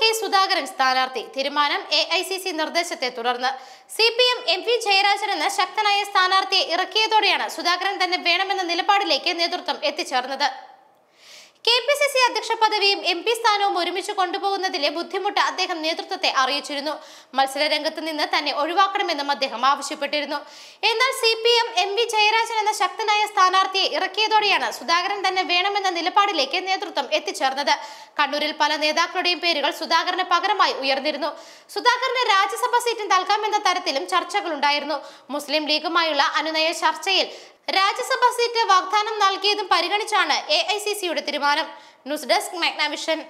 K Sudhakaran സ്ഥാനാർത്ഥി തീരുമാനം A I C C നിർദ്ദേശത്തെ തുടർന്ന് C P M M P Jayarajan എന്ന ശക്തനായ സ്ഥാനാർത്ഥിയെ ഇറക്കിയതോടെയാണ് സുധാകരൻ തന്നെ വേണമെന്ന നിലപാടിലേക്ക് നേതൃത്വം എത്തിച്ചേർന്നത് കെ പി സി സി അധ്യക്ഷ പദവിയും എം പി സ്ഥാനവും ഒരുമിച്ച് കൊണ്ടുപോകുന്നതിലെ ബുദ്ധിമുട്ട് അദ്ദേഹം നേതൃത്വത്തെ അറിയിച്ചിരുന്നു മത്സരരംഗത്ത് നിന്ന് തന്നെ ഒഴിവാക്കണമെന്നും അദ്ദേഹം ആവശ്യപ്പെട്ടിരുന്നു എന്നാൽ C P M M V Jayarajan എന്ന ശക്തനായ സ്ഥാനാർത്ഥിയെ ഇറക്കിയതോടെയാണ് സുധാകരൻ തന്നെ വേണമെന്ന നിലപാടിലേക്ക് നേതൃത്വം എത്തിച്ചേർന്നത് കണ്ണൂരിൽ പല നേതാക്കളുടെയും പേരുകൾ സുധാകരന് പകരമായി ഉയർന്നിരുന്നു സുധാകരന് രാജ്യസഭാ സീറ്റ് നൽകാമെന്ന തരത്തിലും ചർച്ചകളുണ്ടായിരുന്നു മുസ്ലിം ലീഗുമായുള്ള അനുനയ ചർച്ചയിൽ രാജ്യസഭാ സീറ്റ് വാഗ്ദാനം നൽകിയതും പരിഗണിച്ചാണ് എ ഐ സി സിയുടെ തീരുമാനം ന്യൂസ് ഡെസ്ക് മാഗ്നാവിഷൻ